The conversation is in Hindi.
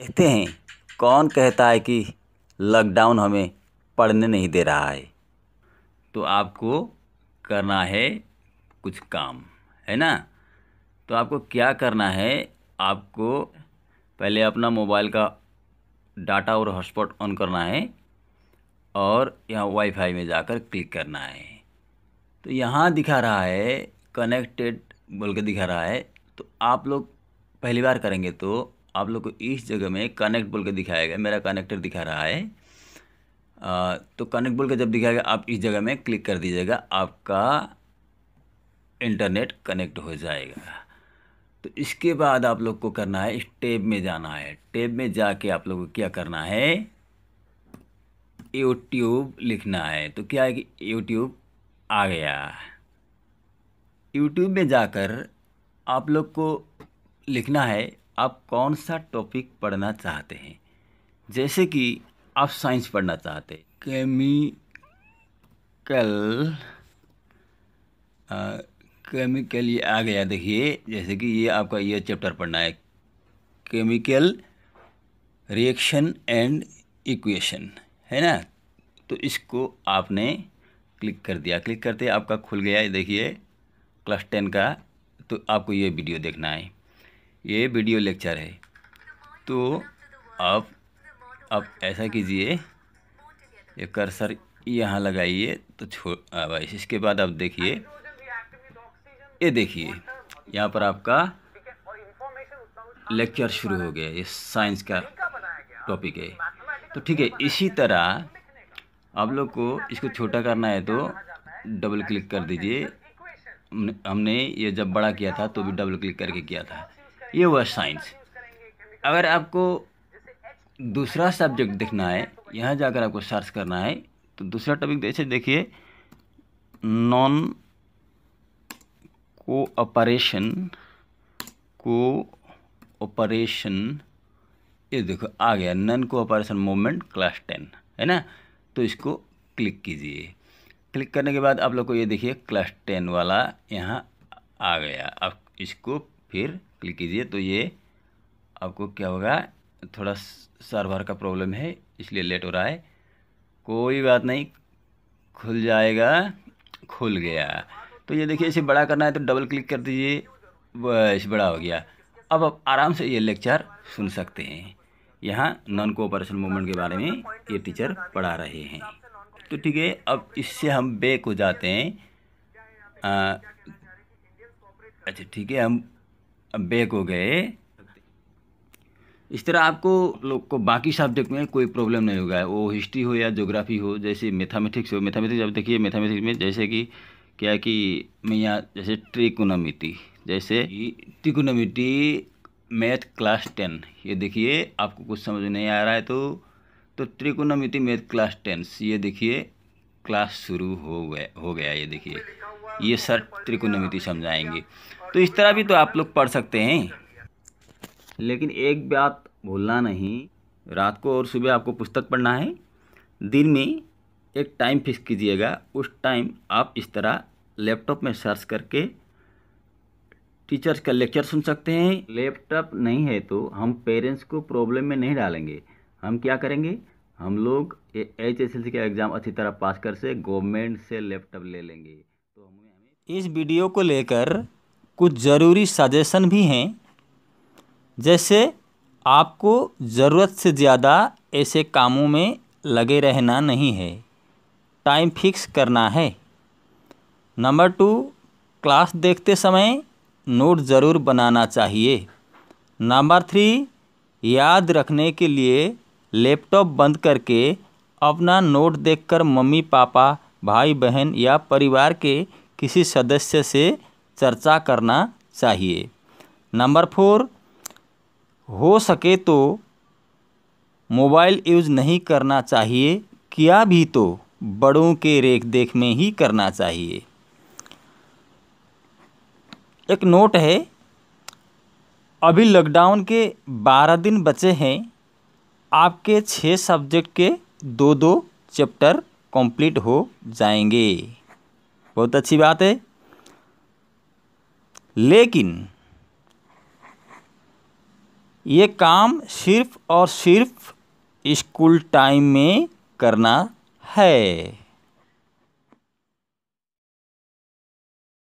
कहते हैं कौन कहता है कि लॉकडाउन हमें पढ़ने नहीं दे रहा है तो आपको करना है कुछ काम है ना तो आपको क्या करना है आपको पहले अपना मोबाइल का डाटा और हॉटस्पॉट ऑन करना है और यहाँ वाईफाई में जाकर क्लिक करना है तो यहाँ दिखा रहा है कनेक्टेड बोल के दिखा रहा है तो आप लोग पहली बार करेंगे तो आप लोग को इस जगह में कनेक्ट बोल के दिखाया गया मेरा कनेक्टर दिखा रहा है आ, तो कनेक्ट बोल के जब दिखाएगा आप इस जगह में क्लिक कर दीजिएगा आपका इंटरनेट कनेक्ट हो जाएगा तो इसके बाद आप लोग को करना है इस टेब में जाना है टेब में जाके आप लोग को क्या करना है यूट्यूब लिखना है तो क्या है कि यूट्यूब आ गया यूट्यूब में जाकर आप लोग को लिखना है आप कौन सा टॉपिक पढ़ना चाहते हैं जैसे कि आप साइंस पढ़ना चाहते हैं केमिकल केमिकल ये आ गया देखिए जैसे कि ये आपका ये चैप्टर पढ़ना है केमिकल रिएक्शन एंड इक्वेशन है ना तो इसको आपने क्लिक कर दिया क्लिक करते आपका खुल गया देखिए क्लास टेन का तो आपको ये वीडियो देखना है ये वीडियो लेक्चर है तो आप आप ऐसा कीजिए ये कर्सर यहाँ लगाइए तो छो भाई इसके बाद आप देखिए ये देखिए यहाँ पर आपका लेक्चर शुरू हो गया ये साइंस का टॉपिक है तो ठीक है इसी तरह आप लोग को इसको छोटा करना है तो डबल क्लिक कर दीजिए हमने ये जब बड़ा किया था तो भी डबल क्लिक करके किया था ये हुआ साइंस अगर आपको दूसरा सब्जेक्ट देखना है यहाँ जाकर आपको सर्च करना है तो दूसरा टॉपिक जैसे देखिए नॉन को को ऑपरेशन ये देखो आ गया non cooperation movement class ten है ना तो इसको क्लिक कीजिए क्लिक करने के बाद आप लोग को ये देखिए क्लास टेन वाला यहाँ आ गया अब इसको फिर क्लिक कीजिए तो ये आपको क्या होगा थोड़ा सर्वर का प्रॉब्लम है इसलिए लेट हो रहा है कोई बात नहीं खुल जाएगा खुल गया तो ये देखिए इसे बड़ा करना है तो डबल क्लिक कर दीजिए बस बड़ा हो गया अब आप आराम से ये लेक्चर सुन सकते हैं यहाँ नॉन कोऑपरेशन मूवमेंट के बारे में ये टीचर पढ़ा रहे हैं तो ठीक है अब इससे हम बेक हो जाते हैं आ, अच्छा ठीक है हम बैक हो गए इस तरह आपको लोग को बाकी सब्जेक्ट में कोई प्रॉब्लम नहीं होगा वो हिस्ट्री हो या जोग्राफी हो जैसे मैथामेटिक्स हो मैथामेटिक्स अब देखिए मैथामेटिक्स में जैसे कि क्या कि मैं यहाँ जैसे ट्रिकोनोमिटी जैसे ट्रिकोनोमिटी मैथ क्लास टेन ये देखिए आपको कुछ समझ नहीं आ रहा है तो तो ट्रिकोनोमिटी मैथ क्लास टेन ये देखिए क्लास शुरू हो गया हो गया ये देखिए ये सर त्रिकोणमिति समझाएंगे तो इस तरह भी तो आप लोग पढ़ सकते हैं लेकिन एक बात भूलना नहीं रात को और सुबह आपको पुस्तक पढ़ना है दिन में एक टाइम फिक्स कीजिएगा उस टाइम आप इस तरह लैपटॉप में सर्च करके टीचर्स का लेक्चर सुन सकते हैं लैपटॉप नहीं है तो हम पेरेंट्स को प्रॉब्लम में नहीं डालेंगे हम क्या करेंगे हम लोग एच एस एल सी का एग्ज़ाम अच्छी तरह पास कर से गवर्नमेंट से लैपटॉप ले लेंगे इस वीडियो को लेकर कुछ ज़रूरी सजेशन भी हैं जैसे आपको ज़रूरत से ज़्यादा ऐसे कामों में लगे रहना नहीं है टाइम फिक्स करना है नंबर टू क्लास देखते समय नोट ज़रूर बनाना चाहिए नंबर थ्री याद रखने के लिए लैपटॉप बंद करके अपना नोट देखकर मम्मी पापा भाई बहन या परिवार के किसी सदस्य से चर्चा करना चाहिए नंबर फोर हो सके तो मोबाइल यूज नहीं करना चाहिए किया भी तो बड़ों के रेख देख में ही करना चाहिए एक नोट है अभी लॉकडाउन के बारह दिन बचे हैं आपके छः सब्जेक्ट के दो दो चैप्टर कंप्लीट हो जाएंगे बहुत अच्छी बात है लेकिन ये काम सिर्फ और सिर्फ स्कूल टाइम में करना है